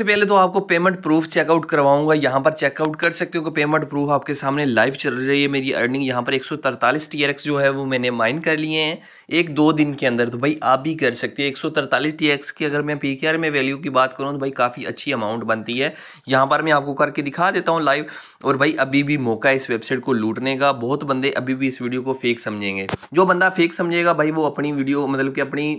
सबसे पहले तो आपको पेमेंट प्रूफ चेकआउट करवाऊंगा यहाँ पर चेकआउट कर सकते हो कि पेमेंट प्रूफ आपके सामने लाइव चल रही है मेरी अर्निंग यहाँ पर एक सौ तरतालीस टी जो है वो मैंने माइन कर लिए हैं एक दो दिन के अंदर तो भाई आप भी कर सकते हैं एक सौ तरतालीस टी एक्स की अगर मैं पी के आर में वैल्यू की बात करूँ तो भाई काफ़ी अच्छी अमाउंट बनती है यहाँ पर मैं आपको करके दिखा देता हूँ लाइव और भाई अभी भी मौका है इस वेबसाइट को लूटने का बहुत बंदे अभी भी इस वीडियो को फेक समझेंगे जो बंदा फेक समझेगा भाई वो अपनी वीडियो मतलब कि अपनी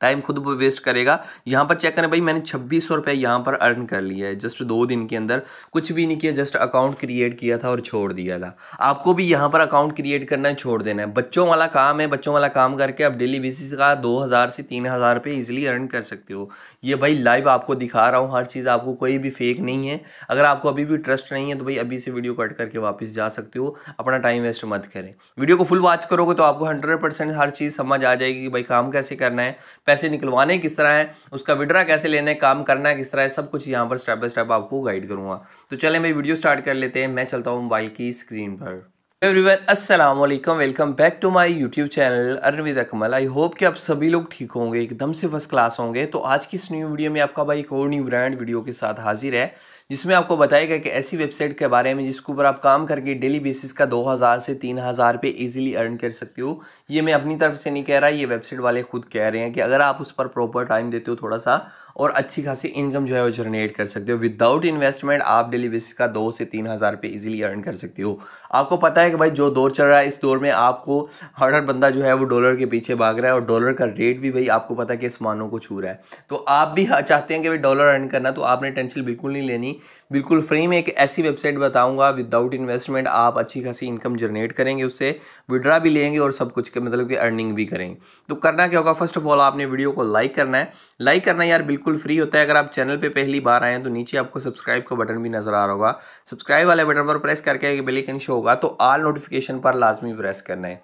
टाइम खुद वो वेस्ट करेगा यहाँ पर चेक करें भाई मैंने छब्बीस सौ रुपये यहाँ पर अर्न कर लिया है जस्ट दो दिन के अंदर कुछ भी नहीं किया जस्ट अकाउंट क्रिएट किया था और छोड़ दिया था आपको भी यहाँ पर अकाउंट क्रिएट करना है छोड़ देना है बच्चों वाला काम है बच्चों वाला काम करके आप डेली बेसिस का दो हज़ार से तीन हज़ार रुपये ईजिली अर्न कर सकते हो ये भाई लाइव आपको दिखा रहा हूँ हर चीज़ आपको कोई भी फेक नहीं है अगर आपको अभी भी ट्रस्ट नहीं है तो भाई अभी से वीडियो कट करके वापस जा सकते हो अपना टाइम वेस्ट मत करें वीडियो को फुल वॉच करोगे तो आपको हंड्रेड हर चीज़ समझ आ जाएगी कि भाई काम कैसे करना है पैसे निकलवाने किस तरह है उसका विड्रा कैसे लेने है काम करना है किस तरह है सब कुछ यहाँ पर स्टेप बाय स्टेप आपको गाइड करूँगा तो चले मैं वीडियो स्टार्ट कर लेते हैं मैं चलता हूँ मोबाइल की स्क्रीन पर एवरीवन अस्सलाम वालेकुम welcome back to my YouTube channel Arvind Akmal I hope कि आप सभी लोग ठीक होंगे एकदम से फर्स्ट क्लास होंगे तो आज की इस न्यू वीडियो में आपका भाई एक और न्यू ब्रांड वीडियो के साथ हाजिर है जिसमें आपको बताएगा कि ऐसी वेबसाइट के बारे में जिसके ऊपर आप काम करके डेली बेसिस का 2000 से 3000 पे ईजिली अर्न कर सकते हो ये मैं अपनी तरफ से नहीं कह रहा ये वेबसाइट वाले खुद कह रहे हैं कि अगर आप उस पर प्रॉपर टाइम देते हो थोड़ा सा और अच्छी खासी इनकम जो है वो जनरेट कर सकते हो विदाउट इन्वेस्टमेंट आप डेली बेसिस का दो से तीन हज़ार रुपये ईजिली अर्न कर सकते हो आपको पता है कि भाई जो दौर चल रहा है इस दौर में आपको हर हर बंदा जो है वो डॉलर के पीछे भाग रहा है और डॉलर का रेट भी भाई आपको पता है कि सामानों को छू रहा है तो आप भी हाँ चाहते हैं कि भाई डॉलर अर्न करना तो आपने टेंशन बिल्कुल नहीं लेनी बिल्कुल फ्री में एक ऐसी वेबसाइट बताऊँगा विदाउट इन्वेस्टमेंट आप अच्छी खासी इनकम जनरेट करेंगे उससे विड्रा भी लेंगे और सब कुछ के मतलब कि अर्निंग भी करेंगे तो करना क्या होगा फर्स्ट ऑफ ऑल आपने वीडियो को लाइक करना है लाइक करना यार बिल्कुल बिल्कुल फ्री होता है अगर आप चैनल पे पहली बार आए हैं तो नीचे आपको सब्सक्राइब का बटन भी नज़र आ रहा होगा सब्सक्राइब वाले बटन पर प्रेस करके बेलिकन शो होगा तो आल नोटिफिकेशन पर लाजमी प्रेस करना है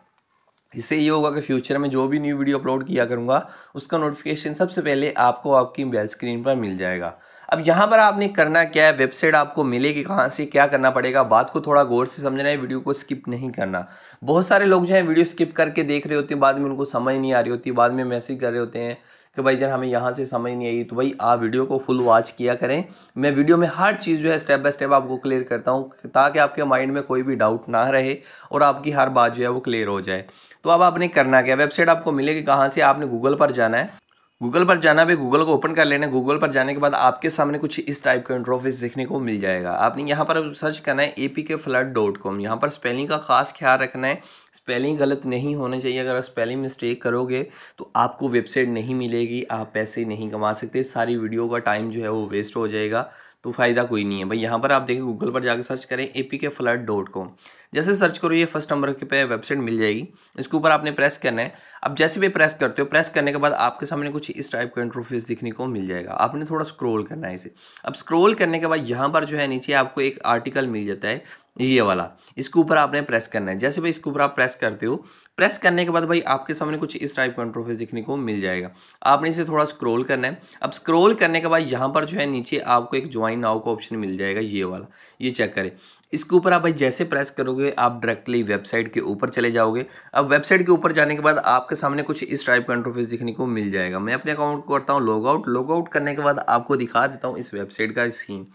इससे ये होगा कि फ्यूचर में जो भी न्यू वीडियो अपलोड किया करूँगा उसका नोटिफिकेशन सबसे पहले आपको आपकी मोबाइल स्क्रीन पर मिल जाएगा अब यहाँ पर आपने करना क्या है वेबसाइट आपको मिलेगी कहाँ से क्या करना पड़ेगा बात को थोड़ा गौर से समझना है वीडियो को स्किप नहीं करना बहुत सारे लोग जो हैं वीडियो स्किप करके देख रहे होते हैं बाद में उनको समझ नहीं आ रही होती बाद में मैसेज कर रहे होते हैं कि भाई जान हमें यहाँ से समझ नहीं आई तो भाई आप वीडियो को फुल वॉच किया करें मैं वीडियो में हर चीज़ जो है स्टेप बाय स्टेप आपको क्लियर करता हूँ ताकि आपके माइंड में कोई भी डाउट ना रहे और आपकी हर बात जो है वो क्लियर हो जाए तो अब आपने करना क्या वेबसाइट आपको मिलेगी कहाँ से आपने गूगल पर जाना है गूगल पर जाना भी गूगल को ओपन कर लेना गूगल पर जाने के बाद आपके सामने कुछ इस टाइप का इंटरफेस देखने को मिल जाएगा आपने यहाँ पर सर्च करना है A P K flood dot com यहाँ पर स्पेलिंग का खास ख्याल रखना है स्पेलिंग गलत नहीं होना चाहिए अगर आप स्पेलिंग मिस्टेक करोगे तो आपको वेबसाइट नहीं मिलेगी आप पैसे नहीं कमा सकते सारी वीडियो का टाइम जो है वो वेस्ट हो जाएगा तो फ़ायदा कोई नहीं है भाई यहाँ पर आप देखें गूगल पर जाकर सर्च करें A P K flood dot com जैसे सर्च करो ये फर्स्ट नंबर के पे वेबसाइट मिल जाएगी इसके ऊपर आपने प्रेस करना है अब जैसे भी प्रेस करते हो प्रेस करने के बाद आपके सामने कुछ इस टाइप का इंटरफेस दिखने को मिल जाएगा आपने थोड़ा स्क्रोल करना है इसे अब स्क्रोल करने के बाद यहाँ पर जो है नीचे आपको एक आर्टिकल मिल जाता है ये वाला इसके ऊपर आपने प्रेस करना है जैसे भाई इसके ऊपर आप प्रेस करते हो प्रेस करने के बाद भाई आपके सामने कुछ इस टाइप का इंटरफेस देखने को मिल जाएगा आपने इसे थोड़ा स्क्रॉल करना है अब स्क्रॉल करने के बाद यहाँ पर जो है नीचे आपको एक ज्वाइन नाव का ऑप्शन मिल जाएगा ये वाला ये चेक करें इसके ऊपर आप भाई जैसे प्रेस करोगे आप डायरेक्टली वेबसाइट के ऊपर चले जाओगे अब वेबसाइट के ऊपर जाने के बाद आपके सामने कुछ इस टाइप का इंटरफेस दिखने को मिल जाएगा मैं अपने अकाउंट को करता हूँ लॉग आउट लॉग आउट करने के बाद आपको दिखा देता हूँ इस वेबसाइट का सीन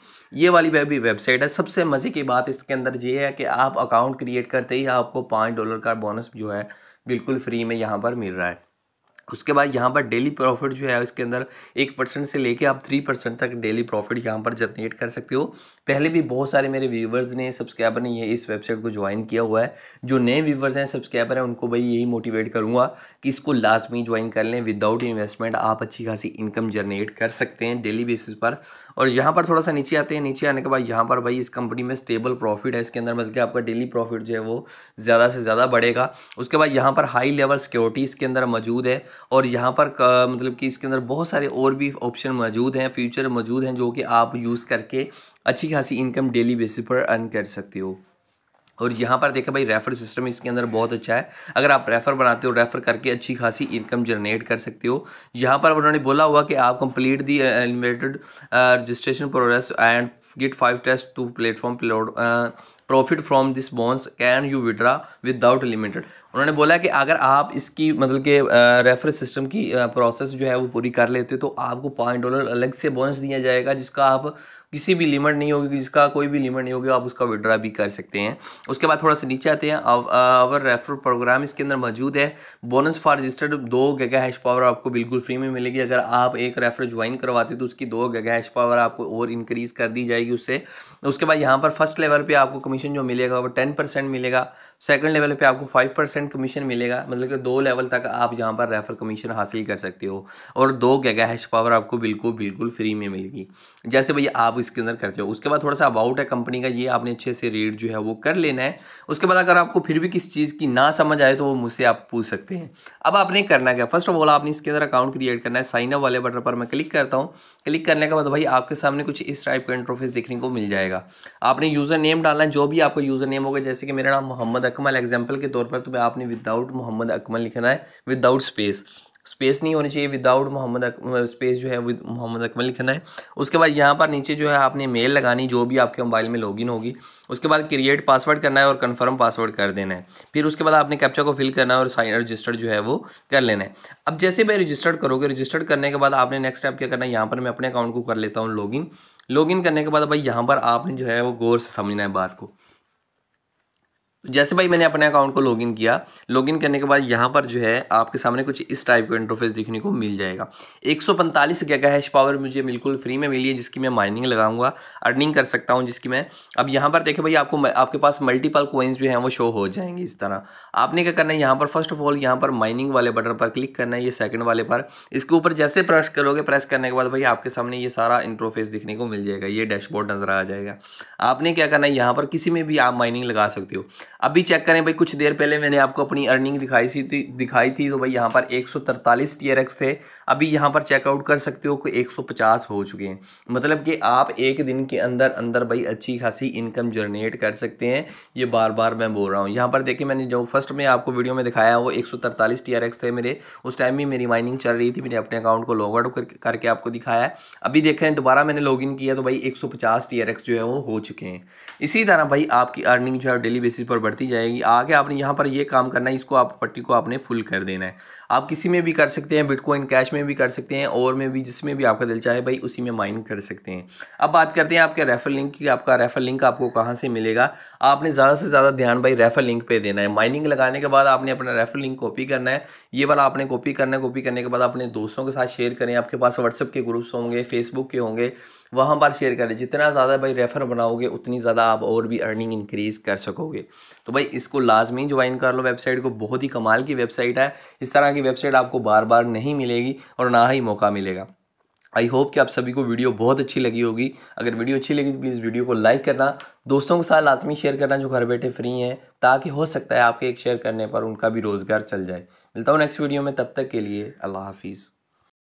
ये वाली वे भी वेबसाइट है सबसे मज़े की बात इसके अंदर ये है कि आप अकाउंट क्रिएट करते ही आपको पाँच डॉलर का बोनस जो है बिल्कुल फ्री में यहाँ पर मिल रहा है उसके बाद यहाँ पर डेली प्रॉफिट जो है इसके अंदर एक परसेंट से लेके आप थ्री परसेंट तक डेली प्रॉफिट यहाँ पर जनरेट कर सकते हो पहले भी बहुत सारे मेरे व्यूवर्स ने सब्सक्राइबर ने ये इस वेबसाइट को ज्वाइन किया हुआ है जो नए व्यूवर्स हैं सब्सक्राइबर हैं उनको भाई यही मोटिवेट करूँगा कि इसको लाजमी ज्वाइन कर लें विदाउट इन्वेस्टमेंट आप अच्छी खासी इनकम जनरेट कर सकते हैं डेली बेसिस पर और यहाँ पर थोड़ा सा नीचे आते हैं नीचे आने के बाद यहाँ पर भाई इस कंपनी में स्टेबल प्रॉफिट है इसके अंदर मतलब कि आपका डेली प्रॉफिट जो है वो ज़्यादा से ज़्यादा बढ़ेगा उसके बाद यहाँ पर हाई लेवल सिक्योरिटीज़ के अंदर मौजूद है और यहाँ पर मतलब कि इसके अंदर बहुत सारे और भी ऑप्शन मौजूद हैं फ्यूचर मौजूद हैं जो कि आप यूज़ करके अच्छी खासी इनकम डेली बेसिस पर अर्न कर सकते हो और यहाँ पर देखा भाई रेफर सिस्टम इसके अंदर बहुत अच्छा है अगर आप रेफ़र बनाते हो रेफ़र करके अच्छी खासी इनकम जनरेट कर सकते हो यहाँ पर उन्होंने बोला हुआ कि आप complete the animated registration process and get five test to platform profit from this bonds can you withdraw without limited उन्होंने बोला कि अगर आप इसकी मतलब के रेफर सिस्टम की प्रोसेस जो है वो पूरी कर लेते हो तो आपको पाँच डॉलर अलग से बोनस दिया जाएगा जिसका आप किसी भी लिमिट नहीं होगी जिसका कोई भी लिमिट नहीं होगी आप उसका विड्रा भी कर सकते हैं उसके बाद थोड़ा सा नीचे आते हैं अवर रेफर प्रोग्राम इसके अंदर मौजूद है बोनस फॉर रजिस्टर्ड दो गगा हैश पावर आपको बिल्कुल फ्री में मिलेगी अगर आप एक रेफर ज्वाइन करवाते तो उसकी दो गगा हैश पावर आपको और इंक्रीज़ कर दी जाएगी उससे उसके बाद यहाँ पर फर्स्ट लेवल पर आपको कमीशन जो मिलेगा वो टेन परसेंट मिलेगा सेकंड लेवल पे आपको फाइव परसेंट कमीशन मिलेगा मतलब कि दो लेवल तक आप यहाँ पर रेफर कमीशन हासिल कर सकते हो और दो गैगा हैश पावर आपको बिल्कुल बिल्कुल फ्री में मिलेगी जैसे भैया आप इसके अंदर करते हो उसके बाद थोड़ा सा अबाउट है कंपनी का ये आपने अच्छे से रेट जो है वो कर लेना है उसके बाद अगर आपको फिर भी किसी चीज़ की ना समझ आए तो वो मुझसे आप पूछ सकते हैं अब आपने करना क्या फर्स्ट ऑफ ऑल आपने इसके अंदर अकाउंट क्रिएट करना है साइनअप वाले बटन पर मैं क्लिक करता हूँ क्लिक करने के बाद भाई आपके सामने कुछ इस टाइप का इंटरफेस देखने को मिल जाएगा आपने यूज़र नेम डालना है जो भी आपका यूज़र नेम होगा जैसे कि मेरा नाम मोहम्मद अकमल एग्जाम्पल के तौर पर तो आपने विदाउट मोहम्मद अकमल लिखना है विदाउट स्पेस स्पेस नहीं होनी चाहिए विदाउट मोहम्मद स्पेस जो है विद मोहम्मद अकमल लिखना है उसके बाद यहाँ पर नीचे जो है आपने मेल लगानी जो भी आपके मोबाइल में लॉगिन होगी उसके बाद क्रिएट पासवर्ड करना है और कंफर्म पासवर्ड कर देना है फिर उसके बाद आपने कैप्चा को फिल करना है और साइन रजिस्टर्ड जो है वो कर लेना है अब जैसे मैं रजिस्टर्ड करोगे रजिस्टर्ड करने के बाद आपने नेक्स्ट स्टेप क्या करना है यहाँ पर मैं अपने अकाउंट को कर लेता हूँ लॉगिन लॉगिन करने के बाद भाई यहाँ पर आपने जो है वो गौर से समझना है बात को जैसे भाई मैंने अपने अकाउंट को लॉगिन किया लॉगिन करने के बाद यहाँ पर जो है आपके सामने कुछ इस टाइप का इंटरफेस देखने को मिल जाएगा 145 गीगा का हैश पावर मुझे बिल्कुल फ्री में मिली है जिसकी मैं माइनिंग लगाऊंगा अर्निंग कर सकता हूँ जिसकी मैं अब यहाँ पर देखें भाई आपको आपके पास मल्टीपल कोइंस भी हैं वो शो हो जाएंगे इस तरह आपने क्या करना है यहाँ पर फर्स्ट ऑफ ऑल यहाँ पर माइनिंग वाले बटन पर क्लिक करना है ये सेकंड वाले पर इसके ऊपर जैसे प्रेस करोगे प्रेस करने के बाद भाई आपके सामने ये सारा इंटरफेस देखने को मिल जाएगा ये डैशबोर्ड नज़र आ जाएगा आपने क्या करना है यहाँ पर किसी में भी आप माइनिंग लगा सकते हो अभी चेक करें भाई कुछ देर पहले मैंने आपको अपनी अर्निंग दिखाई थी दिखाई थी तो भाई यहाँ पर एक सौ तरतालीस थे अभी यहाँ पर चेकआउट कर सकते हो कि एक सौ पचास हो चुके हैं मतलब कि आप एक दिन के अंदर अंदर भाई अच्छी खासी इनकम जनरेट कर सकते हैं ये बार बार मैं बोल रहा हूँ यहाँ पर देखिए मैंने जो फर्स्ट में आपको वीडियो में दिखाया वो एक सौ तरतालीस टी आर एक्स थे मेरे उस टाइम भी मेरी माइनिंग चल रही थी मैंने अपने अकाउंट को लॉग आउट करके आपको दिखाया अभी देखें दोबारा मैंने लॉग इन किया तो भाई एक सौ पचास टी आर एक्स जो है वो हो चुके हैं इसी तरह भाई आपकी अर्निंग जो है डेली बेसिस पर बढ़ती जाएगी आगे आपने यहाँ पर ये काम करना है इसको आप पट्टी को आपने फुल कर देना है आप किसी में भी कर सकते हैं बिटकॉइन कैश में भी कर सकते हैं और में भी जिसमें भी आपका दिल चाहे भाई उसी में माइन कर सकते हैं अब बात करते हैं आपके रेफर लिंक की आपका रेफर लिंक आपको कहाँ से मिलेगा आपने ज़्यादा से ज़्यादा ध्यान भाई रेफर लिंक पर देना है माइनिंग लगाने के बाद आपने अपना रेफर लिंक कॉपी करना है ये वाला आपने कॉपी करना है कॉपी करने के बाद अपने दोस्तों के साथ शेयर करें आपके पास व्हाट्सअप के ग्रुप्स होंगे फेसबुक के होंगे वहाँ पर शेयर करें जितना ज़्यादा भाई रेफ़र बनाओगे उतनी ज़्यादा आप और भी अर्निंग इंक्रीज़ कर सकोगे तो भाई इसको लाजमी ज्वाइन कर लो वेबसाइट को बहुत ही कमाल की वेबसाइट है इस तरह की वेबसाइट आपको बार बार नहीं मिलेगी और ना ही मौका मिलेगा आई होप कि आप सभी को वीडियो बहुत अच्छी लगी होगी अगर वीडियो अच्छी लगी तो प्लीज़ वीडियो को लाइक करना दोस्तों के साथ लाजमी शेयर करना जो घर बैठे फ्री हैं ताकि हो सकता है आपके एक शेयर करने पर उनका भी रोज़गार चल जाए मिलता हूँ नेक्स्ट वीडियो में तब तक के लिए अल्लाह हाफिज़